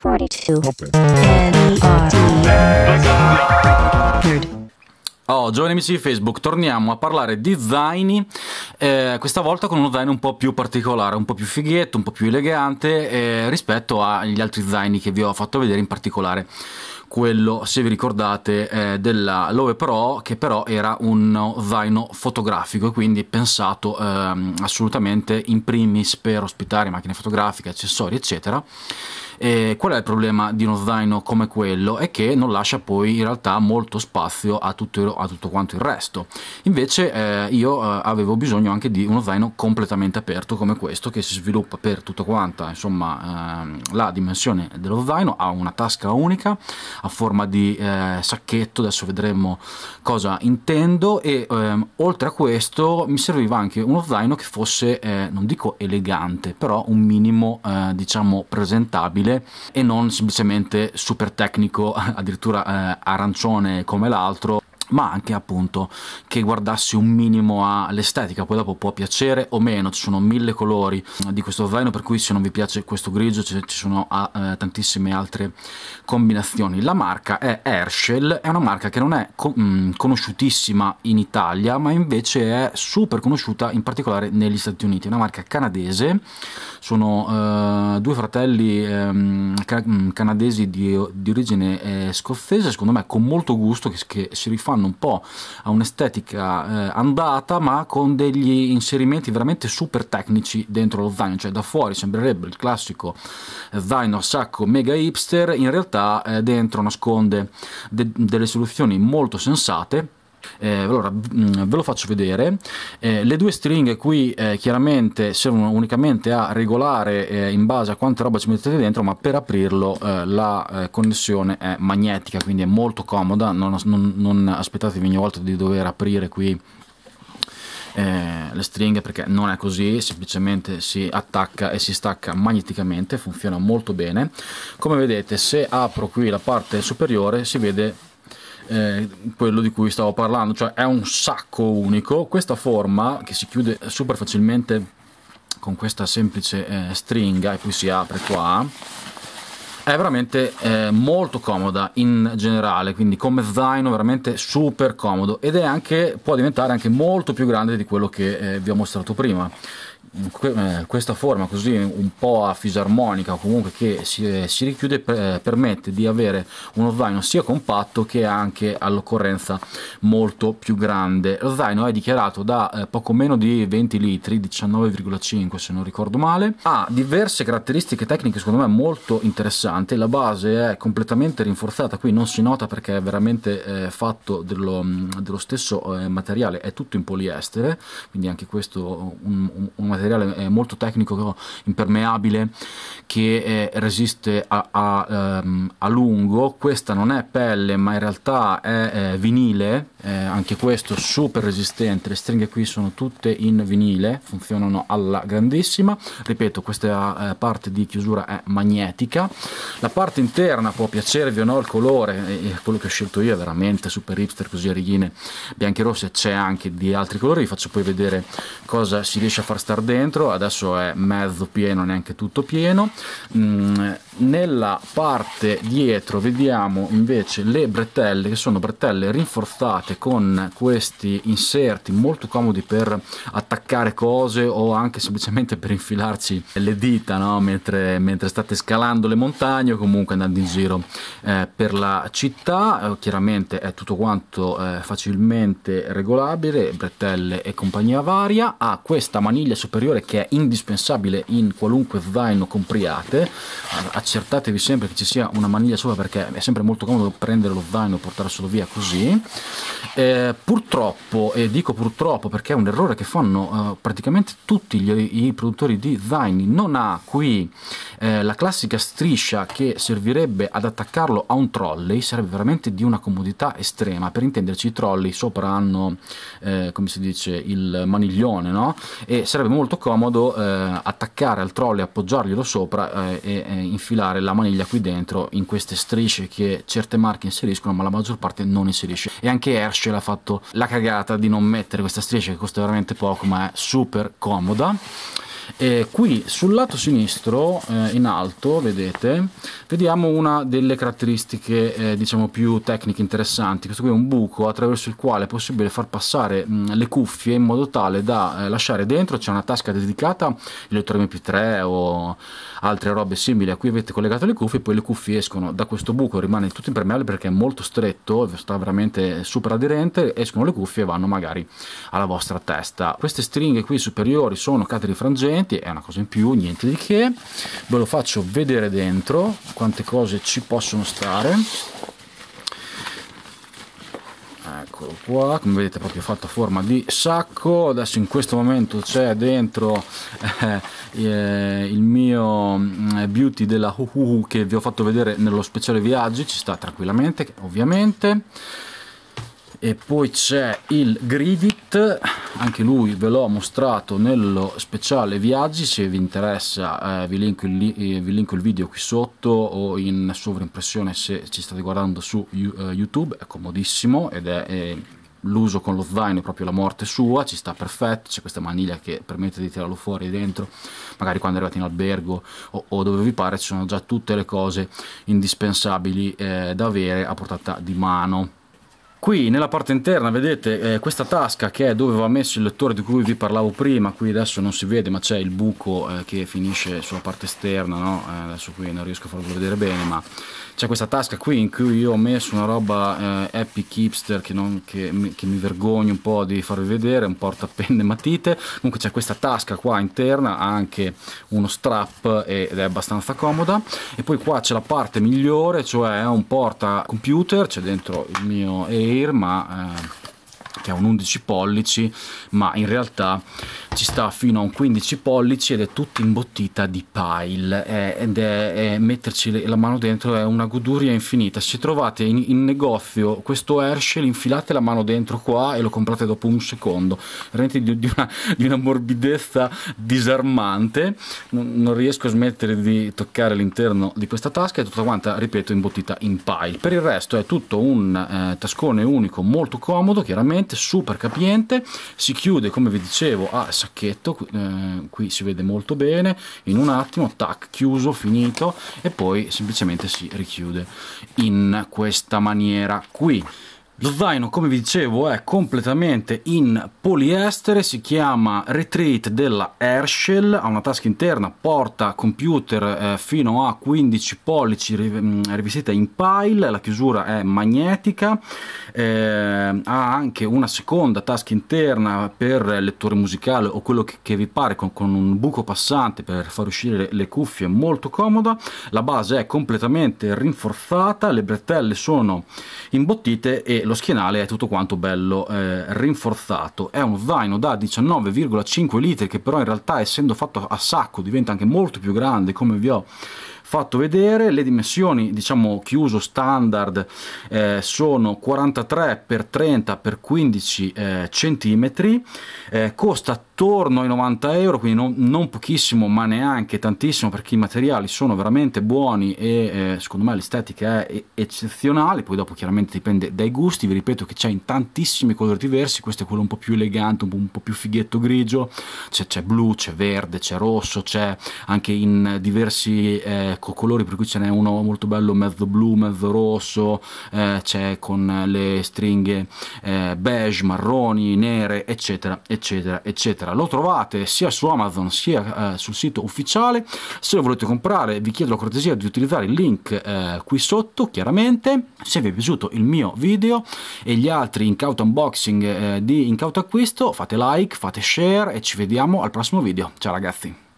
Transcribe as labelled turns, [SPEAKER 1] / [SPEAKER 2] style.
[SPEAKER 1] 42 Oh, giovani amici di Facebook, torniamo a parlare di zaini, eh, questa volta con uno zaino un po' più particolare, un po' più fighetto, un po' più elegante eh, rispetto agli altri zaini che vi ho fatto vedere, in particolare quello, se vi ricordate, eh, della Love Pro, che però era un zaino fotografico e quindi pensato ehm, assolutamente in primis per ospitare macchine fotografiche, accessori, eccetera e qual è il problema di uno zaino come quello? È che non lascia poi in realtà molto spazio a tutto, a tutto quanto il resto. Invece eh, io eh, avevo bisogno anche di uno zaino completamente aperto come questo che si sviluppa per tutta quanta insomma ehm, la dimensione dello zaino, ha una tasca unica a forma di eh, sacchetto, adesso vedremo cosa intendo e ehm, oltre a questo mi serviva anche uno zaino che fosse eh, non dico elegante, però un minimo eh, diciamo presentabile stile e non semplicemente super tecnico, addirittura eh, arancione come l'altro, ma anche appunto che guardassi un minimo all'estetica, poi dopo può piacere o meno, ci sono mille colori eh, di questo vino per cui se non vi piace questo grigio ci, sono ah, eh, tantissime altre combinazioni. La marca è Herschel, è una marca che non è con mm, conosciutissima in Italia ma invece è super conosciuta in particolare negli Stati Uniti, è una marca canadese, sono eh, due fratelli eh, ca mm, canadesi di, di origine eh, scozzese, secondo me con molto gusto che, che si rifanno fanno un po' a un'estetica eh, andata, ma con degli inserimenti veramente super tecnici dentro lo zaino, cioè da fuori sembrerebbe il classico eh, zaino a sacco mega hipster, in realtà eh, dentro nasconde de delle soluzioni molto sensate eh, allora, mm, ve lo faccio vedere. Eh, le due stringhe qui eh, chiaramente servono unicamente a regolare eh, in base a quante roba ci mettete dentro, ma per aprirlo eh, la eh, connessione è magnetica, quindi è molto comoda, non, non, non aspettatevi ogni volta di dover aprire qui eh, le stringhe perché non è così, semplicemente si attacca e si stacca magneticamente, funziona molto bene. Come vedete se apro qui la parte superiore si vede eh, quello di cui stavo parlando, cioè è un sacco unico. Questa forma che si chiude super facilmente con questa semplice eh, stringa e poi si apre qua è veramente eh, molto comoda in generale quindi come zaino veramente super comodo ed è anche può diventare anche molto più grande di quello che eh, vi ho mostrato prima eh, questa forma così un po' a fisarmonica comunque che si, eh, si richiude eh, permette di avere uno zaino sia compatto che anche all'occorrenza molto più grande lo zaino è dichiarato da poco meno di 20 litri 19,5 se non ricordo male ha diverse caratteristiche tecniche secondo me molto interessanti la base è completamente rinforzata qui non si nota perché è veramente fatto dello, dello stesso materiale è tutto in poliestere quindi anche questo un, un, un materiale materiale è molto tecnico, impermeabile, che è, resiste a, a, um, a, lungo. Questa non è pelle, ma in realtà è eh, vinile, eh, anche questo super resistente. Le stringhe qui sono tutte in vinile, funzionano alla grandissima. Ripeto, questa eh, parte di chiusura è magnetica. La parte interna può piacervi o no il colore, quello che ho scelto io è veramente super hipster, così a righine bianche e rosse. C'è anche di altri colori, vi faccio poi vedere cosa si riesce a far stare dentro, adesso è mezzo pieno, neanche tutto pieno. Mm, nella parte dietro vediamo invece le bretelle che sono bretelle rinforzate con questi inserti molto comodi per attaccare cose o anche semplicemente per infilarci le dita no? mentre, mentre, state scalando le montagne o comunque andando in giro eh, per la città eh, chiaramente è tutto quanto eh, facilmente regolabile bretelle e compagnia varia ha questa maniglia superiore che è indispensabile in qualunque zaino compriate accertatevi sempre che ci sia una maniglia sopra perché è sempre molto comodo prendere lo zaino e portarselo via così eh, purtroppo e dico purtroppo perché è un errore che fanno eh, praticamente tutti gli, i produttori di zaini non ha qui eh, la classica striscia che servirebbe ad attaccarlo a un trolley sarebbe veramente di una comodità estrema per intenderci i trolley sopra hanno eh, come si dice il maniglione no? e sarebbe molto comodo eh, attaccare al trolley appoggiarglielo sopra eh, e, e infine infilare la maniglia qui dentro in queste strisce che certe marche inseriscono ma la maggior parte non inserisce e anche Herschel ha fatto la cagata di non mettere questa striscia che costa veramente poco ma è super comoda e qui sul lato sinistro, eh, in alto, vedete, vediamo una delle caratteristiche eh, diciamo più tecniche interessanti. Questo qui è un buco attraverso il quale è possibile far passare mh, le cuffie in modo tale da eh, lasciare dentro, c'è una tasca dedicata, il lettore MP3 o altre robe simili a cui avete collegato le cuffie, poi le cuffie escono da questo buco, rimane tutto impermeabile perché è molto stretto, sta veramente super aderente, escono le cuffie e vanno magari alla vostra testa. Queste stringhe qui superiori sono frangenti altrimenti è una cosa in più niente di che ve lo faccio vedere dentro quante cose ci possono stare eccolo qua come vedete è proprio fatto a forma di sacco adesso in questo momento c'è dentro eh, eh il mio mm, beauty della Huhu che vi ho fatto vedere nello speciale viaggi ci sta tranquillamente ovviamente e poi c'è il Gridit anche lui ve l'ho mostrato nello speciale viaggi se vi interessa eh, vi, linko il, eh, vi, linko il, video qui sotto o in sovraimpressione se ci state guardando su uh, youtube è comodissimo ed è eh, l'uso con lo zaino è proprio la morte sua ci sta perfetto c'è questa maniglia che permette di tirarlo fuori dentro magari quando arrivate in albergo o, o dove vi pare ci sono già tutte le cose indispensabili eh, da avere a portata di mano Qui nella parte interna vedete eh, questa tasca che è dove va messo il lettore di cui vi parlavo prima, qui adesso non si vede ma c'è il buco eh, che finisce sulla parte esterna, no? eh, adesso qui non riesco a farvelo vedere bene ma c'è questa tasca qui in cui io ho messo una roba eh, Epic Hipster che, non, che, mi, che, mi, vergogno un po' di farvi vedere, un portapenne matite, comunque c'è questa tasca qua interna, ha anche uno strap ed è abbastanza comoda e poi qua c'è la parte migliore, cioè un porta computer, c'è dentro il mio... E Air ma eh, che ha un 11 pollici ma in realtà ci sta fino a un 15 pollici ed è tutta imbottita di pile eh, ed è, è, metterci la mano dentro è una goduria infinita se trovate in, in negozio questo Herschel infilate la mano dentro qua e lo comprate dopo un secondo veramente di, di, una, di una, morbidezza disarmante non, non, riesco a smettere di toccare l'interno di questa tasca è tutta quanta ripeto imbottita in pile per il resto è tutto un eh, tascone unico molto comodo chiaramente super capiente si chiude come vi dicevo a sacchetto eh, qui si vede molto bene in un attimo tac chiuso finito e poi semplicemente si richiude in questa maniera qui lo zaino, come vi dicevo, è completamente in poliestere, si chiama Retreat della Herschel, ha una tasca interna, porta computer eh, fino a 15 pollici, mm, rivestita in pile, la chiusura è magnetica, eh, ha anche una seconda tasca interna per lettore musicale o quello che, che vi pare, con, con, un buco passante per far uscire le, le cuffie, molto comoda, la base è completamente rinforzata, le bretelle sono imbottite e lo schienale è tutto quanto bello eh, rinforzato. È uno zaino da 19,5 litri che però in realtà essendo fatto a sacco diventa anche molto più grande come vi ho fatto vedere le dimensioni diciamo chiuso standard eh, sono 43 x 30 x 15 eh, cm eh, costa attorno ai 90 euro, quindi non, non, pochissimo ma neanche tantissimo perché i materiali sono veramente buoni e eh, secondo me l'estetica è eccezionale, poi dopo chiaramente dipende dai gusti, vi ripeto che c'è in tantissimi colori diversi, questo è quello un po' più elegante, un po', un po più fighetto grigio, c'è, blu, c'è verde, c'è rosso, c'è anche in diversi eh, colori, per cui ce n'è uno molto bello mezzo blu, mezzo rosso, eh, c'è con le stringhe eh, beige, marroni, nere, eccetera, eccetera, eccetera Sera, lo trovate sia su Amazon sia eh, sul sito ufficiale, se lo volete comprare vi chiedo la cortesia di utilizzare il link eh, qui sotto, chiaramente, se vi è piaciuto il mio video e gli altri incauto unboxing eh, di incauto acquisto, fate like, fate share e ci vediamo al prossimo video, ciao ragazzi!